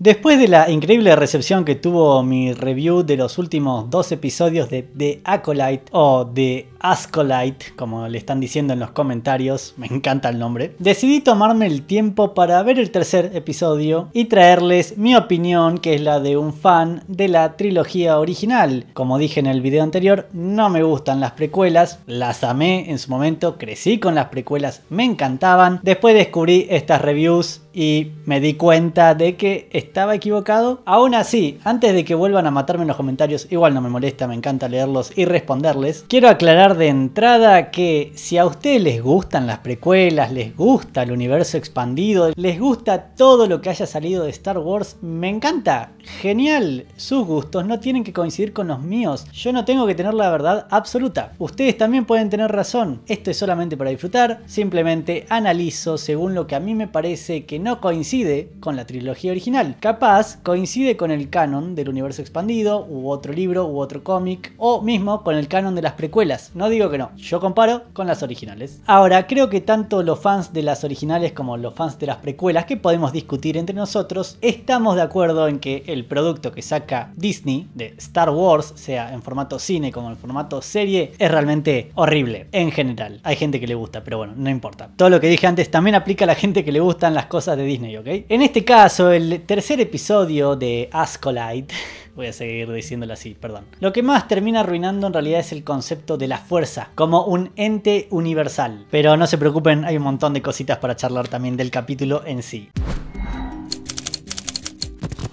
Después de la increíble recepción que tuvo mi review de los últimos dos episodios de The Acolyte o The Ascolite, como le están diciendo en los comentarios, me encanta el nombre, decidí tomarme el tiempo para ver el tercer episodio y traerles mi opinión, que es la de un fan de la trilogía original. Como dije en el video anterior, no me gustan las precuelas, las amé en su momento, crecí con las precuelas, me encantaban. Después descubrí estas reviews y me di cuenta de que estaba equivocado. Aún así, antes de que vuelvan a matarme en los comentarios, igual no me molesta, me encanta leerlos y responderles. Quiero aclarar de entrada que si a ustedes les gustan las precuelas, les gusta el universo expandido, les gusta todo lo que haya salido de Star Wars, me encanta. Genial, sus gustos no tienen que coincidir con los míos. Yo no tengo que tener la verdad absoluta. Ustedes también pueden tener razón. Esto es solamente para disfrutar, simplemente analizo según lo que a mí me parece que no coincide con la trilogía original. Capaz coincide con el canon del universo expandido, u otro libro, u otro cómic, o mismo con el canon de las precuelas. No digo que no, yo comparo con las originales. Ahora, creo que tanto los fans de las originales como los fans de las precuelas, que podemos discutir entre nosotros, estamos de acuerdo en que el producto que saca Disney de Star Wars, sea en formato cine como en formato serie, es realmente horrible en general. Hay gente que le gusta, pero bueno, no importa. Todo lo que dije antes también aplica a la gente que le gustan las cosas de Disney, ¿ok? En este caso, el tercer episodio de Ascolite, voy a seguir diciéndolo así, perdón. Lo que más termina arruinando en realidad es el concepto de la fuerza, como un ente universal. Pero no se preocupen, hay un montón de cositas para charlar también del capítulo en sí.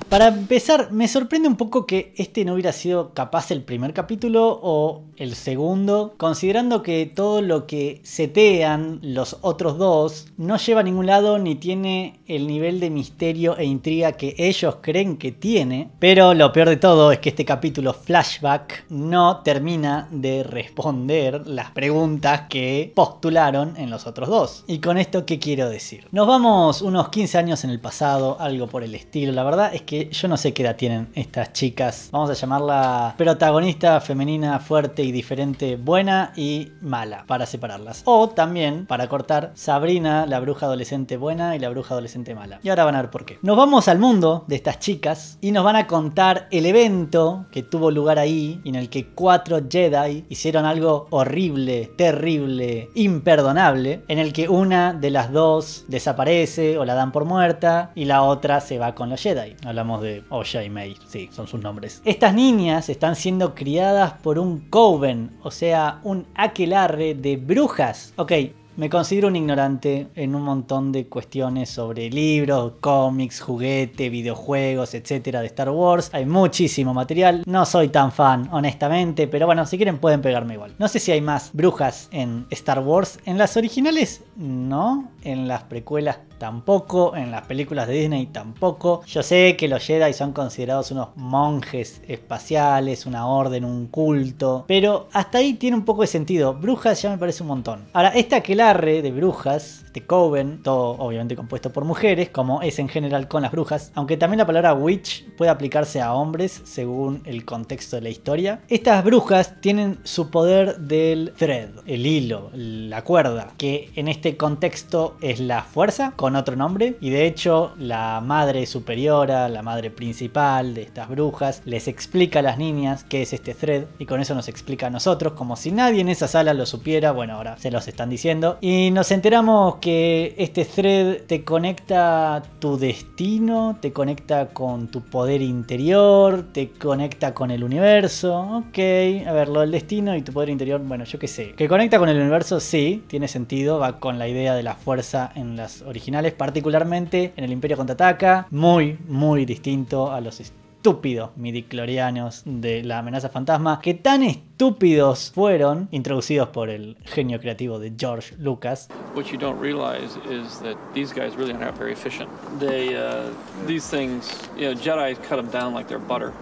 Para empezar, me sorprende un poco que este no hubiera sido capaz el primer capítulo o el segundo, considerando que todo lo que setean los otros dos no lleva a ningún lado ni tiene el nivel de misterio e intriga que ellos creen que tiene. Pero lo peor de todo es que este capítulo flashback no termina de responder las preguntas que postularon en los otros dos. ¿Y con esto qué quiero decir? Nos vamos unos 15 años en el pasado, algo por el estilo. La verdad es que yo no sé qué edad tienen estas chicas. Vamos a llamarla protagonista femenina fuerte y diferente, buena y mala, para separarlas. O también, para cortar, Sabrina, la bruja adolescente buena y la bruja adolescente mala. Y ahora van a ver por qué. Nos vamos al mundo de estas chicas y nos van a contar el evento que tuvo lugar ahí en el que cuatro Jedi hicieron algo horrible, terrible, imperdonable, en el que una de las dos desaparece o la dan por muerta y la otra se va con los Jedi. Hablamos de Oya y May, sí, son sus nombres. Estas niñas están siendo criadas por un coven, o sea, un aquelarre de brujas. Ok, me considero un ignorante en un montón de cuestiones sobre libros, cómics, juguetes, videojuegos, etcétera, de Star Wars. Hay muchísimo material. No soy tan fan, honestamente, pero bueno, si quieren pueden pegarme igual. No sé si hay más brujas en Star Wars. En las originales, no. En las precuelas, tampoco. En las películas de Disney, tampoco. Yo sé que los Jedi son considerados unos monjes espaciales, una orden, un culto. Pero hasta ahí tiene un poco de sentido. Brujas ya me parece un montón. Ahora, esta que la de brujas, de coven, todo obviamente compuesto por mujeres, como es en general con las brujas, aunque también la palabra witch puede aplicarse a hombres según el contexto de la historia. Estas brujas tienen su poder del thread, el hilo, la cuerda, que en este contexto es la fuerza, con otro nombre, y de hecho la madre superiora, la madre principal de estas brujas, les explica a las niñas qué es este thread, y con eso nos explica a nosotros, como si nadie en esa sala lo supiera, bueno, ahora se los están diciendo y nos enteramos que este thread te conecta tu destino, te conecta con tu poder interior, te conecta con el universo. Ok, a ver, lo del destino y tu poder interior, bueno, yo qué sé. Que conecta con el universo, sí, tiene sentido, va con la idea de la fuerza en las originales, particularmente en el Imperio Contraataca, muy, muy distinto a los estúpidos midiclorianos de la amenaza fantasma, que tan estúpidos fueron introducidos por el genio creativo de George Lucas.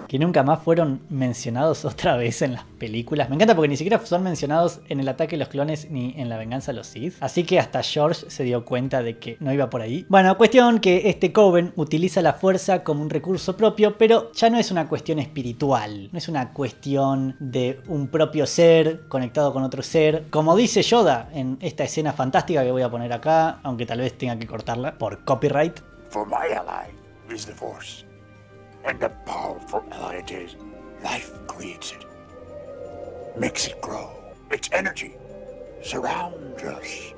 Que nunca más fueron mencionados otra vez en la me encanta porque ni siquiera son mencionados en El ataque de los clones ni en La venganza de los Sith. Así que hasta George se dio cuenta de que no iba por ahí. Bueno, cuestión que este Coven utiliza la fuerza como un recurso propio, pero ya no es una cuestión espiritual. No es una cuestión de un propio ser conectado con otro ser. Como dice Yoda en esta escena fantástica que voy a poner acá, aunque tal vez tenga que cortarla por copyright. For my is the force. And the it is, life creates makes it grow. Its energy surrounds us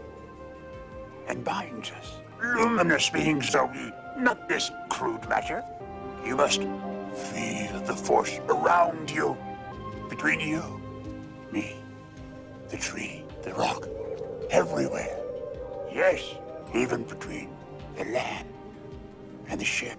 and binds us. Luminous beings, though, not this crude matter. You must feel the force around you, between you, me, the tree, the rock, everywhere. Yes, even between the land and the ship.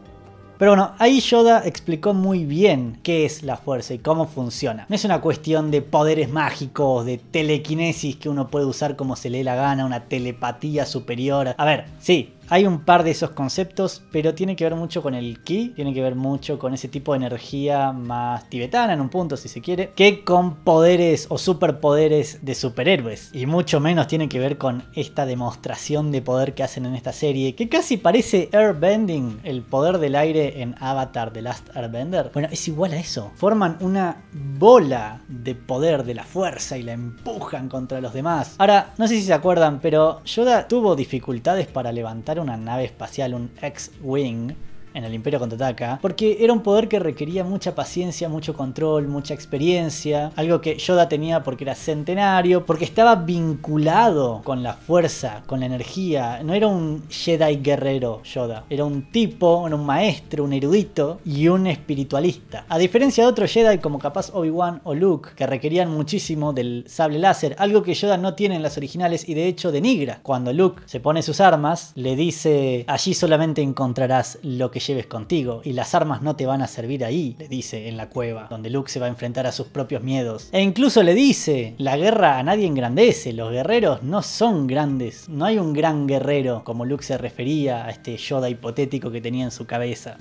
Pero bueno, ahí Yoda explicó muy bien qué es la fuerza y cómo funciona. No es una cuestión de poderes mágicos, de telequinesis que uno puede usar como se le dé la gana, una telepatía superior. A ver, sí, hay un par de esos conceptos, pero tiene que ver mucho con el ki, tiene que ver mucho con ese tipo de energía más tibetana en un punto, si se quiere, que con poderes o superpoderes de superhéroes. Y mucho menos tiene que ver con esta demostración de poder que hacen en esta serie, que casi parece airbending, el poder del aire en Avatar The Last Airbender. Bueno, es igual a eso. Forman una bola de poder de la fuerza y la empujan contra los demás. Ahora, no sé si se acuerdan, pero Yoda tuvo dificultades para levantar una nave espacial, un X-Wing, en el Imperio Contraataca, porque era un poder que requería mucha paciencia, mucho control, mucha experiencia, algo que Yoda tenía porque era centenario, porque estaba vinculado con la fuerza, con la energía, no era un Jedi guerrero Yoda, era un tipo, era un maestro, un erudito y un espiritualista. A diferencia de otros Jedi como capaz Obi-Wan o Luke, que requerían muchísimo del sable láser, algo que Yoda no tiene en las originales y de hecho denigra. Cuando Luke se pone sus armas, le dice, allí solamente encontrarás lo que lleves contigo, y las armas no te van a servir ahí, le dice en la cueva, donde Luke se va a enfrentar a sus propios miedos. E incluso le dice, la guerra a nadie engrandece, los guerreros no son grandes, no hay un gran guerrero, como Luke se refería a este Yoda hipotético que tenía en su cabeza.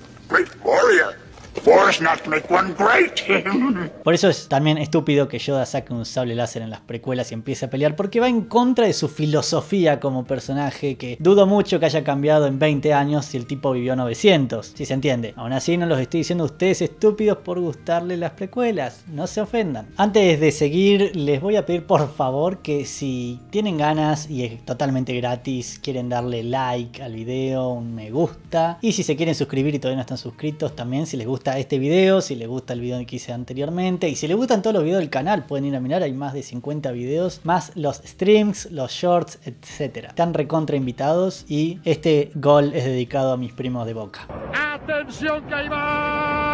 Por eso es también estúpido que Yoda saque un sable láser en las precuelas y empiece a pelear, porque va en contra de su filosofía como personaje, que dudo mucho que haya cambiado en 20 años si el tipo vivió 900, si se entiende. Aún así, no los estoy diciendo a ustedes estúpidos por gustarle las precuelas, no se ofendan. Antes de seguir, les voy a pedir por favor que si tienen ganas y es totalmente gratis, quieren darle like al video, un me gusta, y si se quieren suscribir y todavía no están suscritos, también si les gusta este video, si les gusta el video que hice anteriormente y si les gustan todos los videos del canal pueden ir a mirar, hay más de 50 videos, más los streams, los shorts, etcétera, Están recontra invitados y este gol es dedicado a mis primos de Boca. ¡Atención Caimán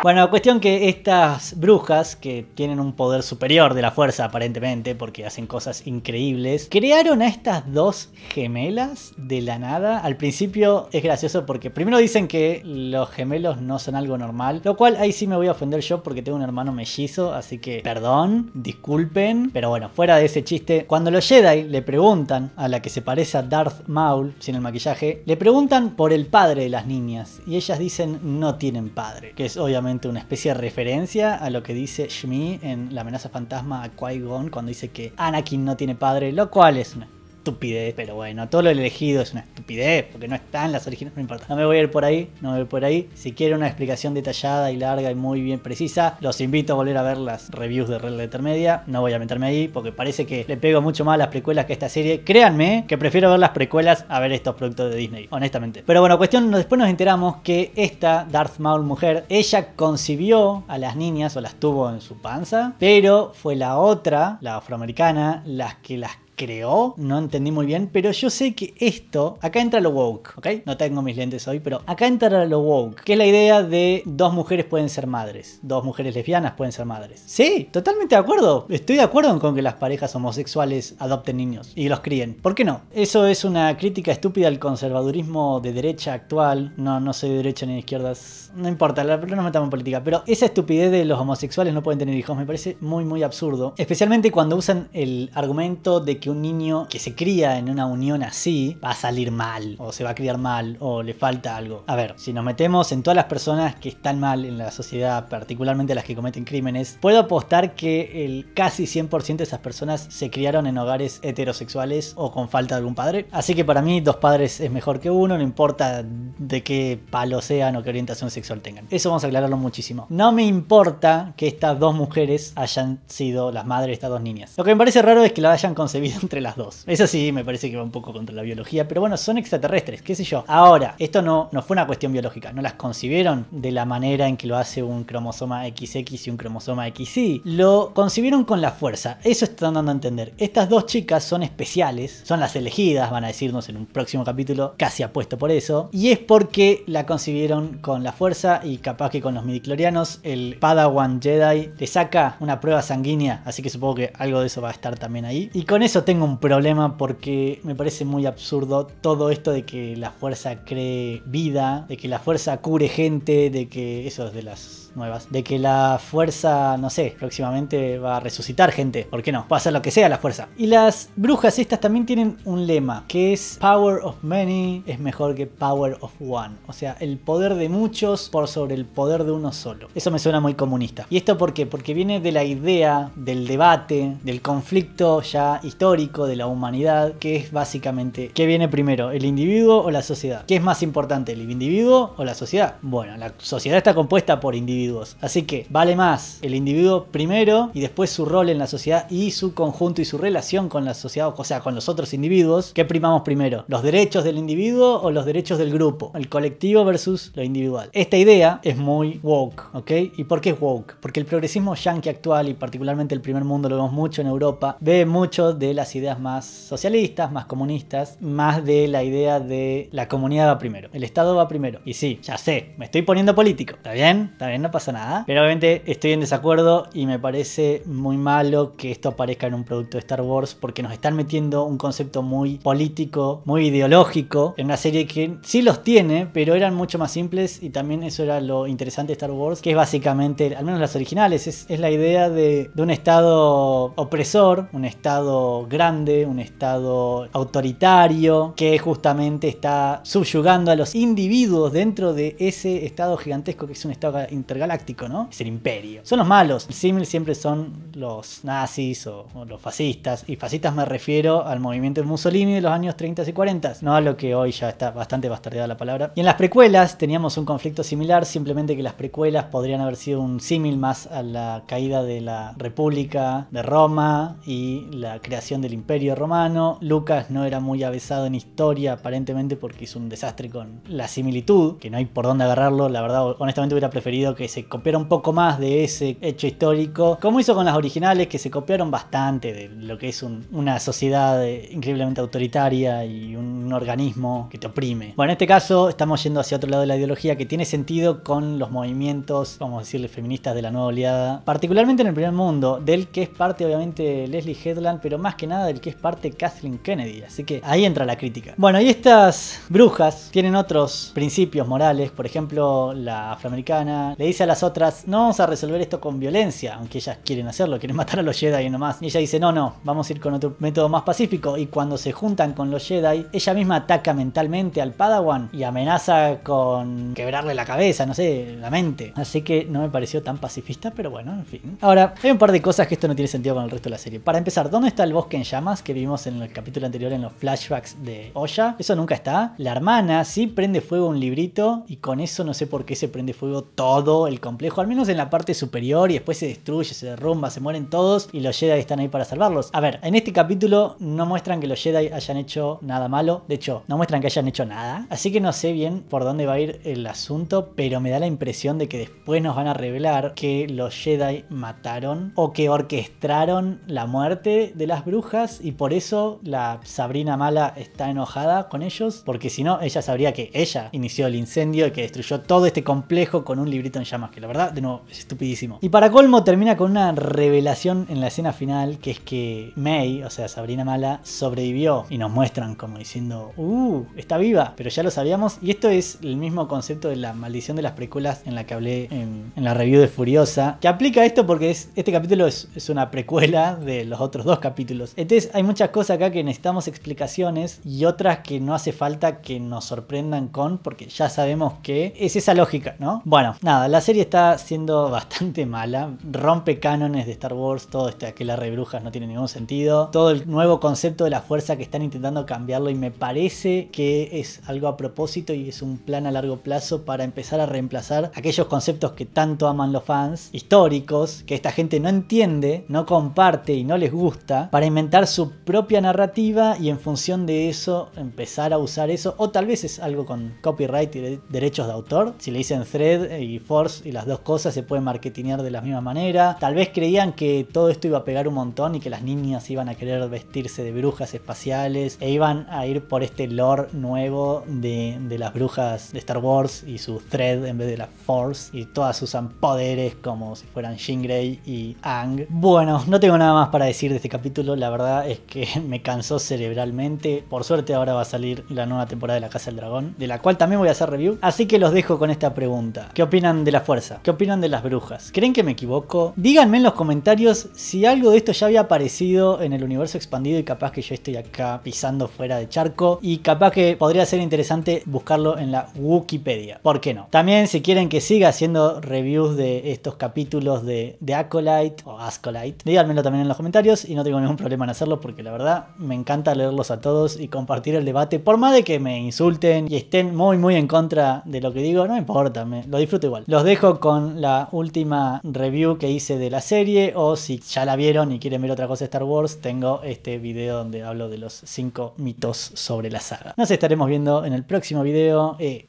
bueno, cuestión que estas brujas, que tienen un poder superior de la fuerza aparentemente, porque hacen cosas increíbles, crearon a estas dos gemelas de la nada. Al principio es gracioso porque primero dicen que los gemelos no son algo normal, lo cual ahí sí me voy a ofender yo porque tengo un hermano mellizo, así que perdón, disculpen, pero bueno, fuera de ese chiste, cuando los Jedi le preguntan a la que se parece a Darth Maul, sin el maquillaje, le preguntan por el padre de las niñas y ellas dicen no tienen padre, que es obviamente una especie de referencia a lo que dice Shmi en La amenaza fantasma a Qui-Gon cuando dice que Anakin no tiene padre, lo cual es una estupidez, pero bueno, todo lo elegido es una estupidez, porque no están las originales, no importa. No me voy a ir por ahí, no me voy a ir por ahí. Si quieren una explicación detallada y larga y muy bien precisa, los invito a volver a ver las reviews de Red Letter Media. No voy a meterme ahí, porque parece que le pego mucho más a las precuelas que a esta serie. Créanme que prefiero ver las precuelas a ver estos productos de Disney, honestamente. Pero bueno, cuestión, después nos enteramos que esta Darth Maul mujer, ella concibió a las niñas o las tuvo en su panza, pero fue la otra, la afroamericana, las que las creó, no entendí muy bien, pero yo sé que esto, acá entra lo woke, ¿ok? No tengo mis lentes hoy, pero acá entra lo woke, que es la idea de dos mujeres pueden ser madres, dos mujeres lesbianas pueden ser madres. Sí, totalmente de acuerdo, estoy de acuerdo con que las parejas homosexuales adopten niños y los críen. ¿Por qué no? Eso es una crítica estúpida al conservadurismo de derecha actual, no, no soy de derecha ni de izquierda no importa, no nos metamos en política, pero esa estupidez de los homosexuales no pueden tener hijos me parece muy muy absurdo, especialmente cuando usan el argumento de que un niño que se cría en una unión así va a salir mal, o se va a criar mal, o le falta algo. A ver, si nos metemos en todas las personas que están mal en la sociedad, particularmente las que cometen crímenes, puedo apostar que el casi 100% de esas personas se criaron en hogares heterosexuales o con falta de algún padre. Así que para mí dos padres es mejor que uno, no importa de qué palo sean o qué orientación sexual tengan. Eso vamos a aclararlo muchísimo. No me importa que estas dos mujeres hayan sido las madres de estas dos niñas. Lo que me parece raro es que la hayan concebido entre las dos. Eso sí, me parece que va un poco contra la biología, pero bueno, son extraterrestres, qué sé yo. Ahora, esto no, no fue una cuestión biológica, no las concibieron de la manera en que lo hace un cromosoma XX y un cromosoma XY. Lo concibieron con la fuerza, eso están dando a entender. Estas dos chicas son especiales, son las elegidas, van a decirnos en un próximo capítulo, casi apuesto por eso, y es porque la concibieron con la fuerza y capaz que con los midiclorianos el Padawan Jedi le saca una prueba sanguínea, así que supongo que algo de eso va a estar también ahí. Y con eso tengo un problema porque me parece muy absurdo todo esto de que la fuerza cree vida, de que la fuerza cure gente, de que eso es de las de que la fuerza, no sé, próximamente va a resucitar gente. ¿Por qué no? a ser lo que sea la fuerza. Y las brujas estas también tienen un lema, que es Power of Many es mejor que Power of One. O sea, el poder de muchos por sobre el poder de uno solo. Eso me suena muy comunista. ¿Y esto por qué? Porque viene de la idea, del debate, del conflicto ya histórico de la humanidad, que es básicamente, ¿qué viene primero? ¿El individuo o la sociedad? ¿Qué es más importante, el individuo o la sociedad? Bueno, la sociedad está compuesta por individuos Así que vale más el individuo primero y después su rol en la sociedad y su conjunto y su relación con la sociedad, o sea, con los otros individuos. ¿Qué primamos primero? ¿Los derechos del individuo o los derechos del grupo? El colectivo versus lo individual. Esta idea es muy woke, ¿ok? ¿Y por qué es woke? Porque el progresismo yankee actual y particularmente el primer mundo lo vemos mucho en Europa, ve mucho de las ideas más socialistas, más comunistas, más de la idea de la comunidad va primero, el Estado va primero. Y sí, ya sé, me estoy poniendo político, ¿está bien? ¿Está bien? pasa nada. Pero obviamente estoy en desacuerdo y me parece muy malo que esto aparezca en un producto de Star Wars porque nos están metiendo un concepto muy político, muy ideológico, en una serie que sí los tiene, pero eran mucho más simples y también eso era lo interesante de Star Wars, que es básicamente, al menos las originales, es, la idea de, de un Estado opresor, un Estado grande, un Estado autoritario, que justamente está subyugando a los individuos dentro de ese Estado gigantesco que es un Estado inter Galáctico, ¿no? Es el imperio. Son los malos. Símil siempre son los nazis o, los fascistas. Y fascistas me refiero al movimiento de Mussolini de los años 30 y 40, no a lo que hoy ya está bastante bastardeada la palabra. Y en las precuelas teníamos un conflicto similar, simplemente que las precuelas podrían haber sido un símil más a la caída de la República de Roma y la creación del Imperio Romano. Lucas no era muy avesado en historia, aparentemente, porque hizo un desastre con la similitud, que no hay por dónde agarrarlo. La verdad, honestamente, hubiera preferido que se copiara un poco más de ese hecho histórico, como hizo con las originales, que se copiaron bastante de lo que es una sociedad increíblemente autoritaria y un organismo que te oprime. Bueno, en este caso estamos yendo hacia otro lado de la ideología que tiene sentido con los movimientos, vamos a decirle, feministas de la nueva oleada, particularmente en el primer mundo, del que es parte obviamente Leslie Headland, pero más que nada del que es parte Kathleen Kennedy, así que ahí entra la crítica. Bueno, y estas brujas tienen otros principios morales, por ejemplo, la afroamericana le dice a las otras, no vamos a resolver esto con violencia, aunque ellas quieren hacerlo, quieren matar a los Jedi y nomás. Y ella dice, no, no, vamos a ir con otro método más pacífico. Y cuando se juntan con los Jedi, ella misma ataca mentalmente al Padawan y amenaza con quebrarle la cabeza, no sé, la mente. Así que no me pareció tan pacifista, pero bueno, en fin. Ahora, hay un par de cosas que esto no tiene sentido con el resto de la serie. Para empezar, ¿dónde está el bosque en llamas que vimos en el capítulo anterior en los flashbacks de Oya? Eso nunca está. La hermana sí prende fuego un librito y con eso no sé por qué se prende fuego todo el complejo, al menos en la parte superior, y después se destruye, se derrumba, se mueren todos y los Jedi están ahí para salvarlos. A ver, en este capítulo no muestran que los Jedi hayan hecho nada malo, de hecho, no muestran que hayan hecho nada, así que no sé bien por dónde va a ir el asunto, pero me da la impresión de que después nos van a revelar que los Jedi mataron o que orquestaron la muerte de las brujas y por eso la Sabrina Mala está enojada con ellos, porque si no, ella sabría que ella inició el incendio y que destruyó todo este complejo con un librito en llamas más que la verdad, de nuevo, es estupidísimo. Y para colmo termina con una revelación en la escena final, que es que May, o sea, Sabrina Mala, sobrevivió y nos muestran como diciendo, uh, está viva, pero ya lo sabíamos. Y esto es el mismo concepto de la maldición de las precuelas en la que hablé en, la review de Furiosa, que aplica esto porque es, este capítulo es, una precuela de los otros dos capítulos. Entonces hay muchas cosas acá que necesitamos explicaciones y otras que no hace falta que nos sorprendan con, porque ya sabemos que es esa lógica, ¿no? Bueno, nada, la serie está siendo bastante mala, rompe cánones de Star Wars, todo este que las brujas no tiene ningún sentido, todo el nuevo concepto de la fuerza que están intentando cambiarlo y me parece que es algo a propósito y es un plan a largo plazo para empezar a reemplazar aquellos conceptos que tanto aman los fans, históricos, que esta gente no entiende, no comparte y no les gusta, para inventar su propia narrativa y en función de eso empezar a usar eso, o tal vez es algo con copyright y derechos de autor, si le dicen thread y force y las dos cosas se pueden marketinear de la misma manera. Tal vez creían que todo esto iba a pegar un montón y que las niñas iban a querer vestirse de brujas espaciales e iban a ir por este lore nuevo de, las brujas de Star Wars y su thread en vez de la Force y todas usan poderes como si fueran Jean Grey y Ang. Bueno, no tengo nada más para decir de este capítulo, la verdad es que me cansó cerebralmente. Por suerte ahora va a salir la nueva temporada de La Casa del Dragón, de la cual también voy a hacer review, así que los dejo con esta pregunta. ¿Qué opinan de la fuerza. ¿Qué opinan de las brujas? ¿Creen que me equivoco? Díganme en los comentarios si algo de esto ya había aparecido en el universo expandido y capaz que yo estoy acá pisando fuera de charco y capaz que podría ser interesante buscarlo en la Wikipedia. ¿Por qué no? También si quieren que siga haciendo reviews de estos capítulos de, de Acolyte o Ascolite, díganmelo también en los comentarios y no tengo ningún problema en hacerlo porque la verdad me encanta leerlos a todos y compartir el debate por más de que me insulten y estén muy muy en contra de lo que digo, no importa, me, lo disfruto igual. Los dejo con la última review que hice de la serie o si ya la vieron y quieren ver otra cosa de Star Wars, tengo este video donde hablo de los 5 mitos sobre la saga. Nos estaremos viendo en el próximo video. Eh,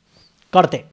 corte.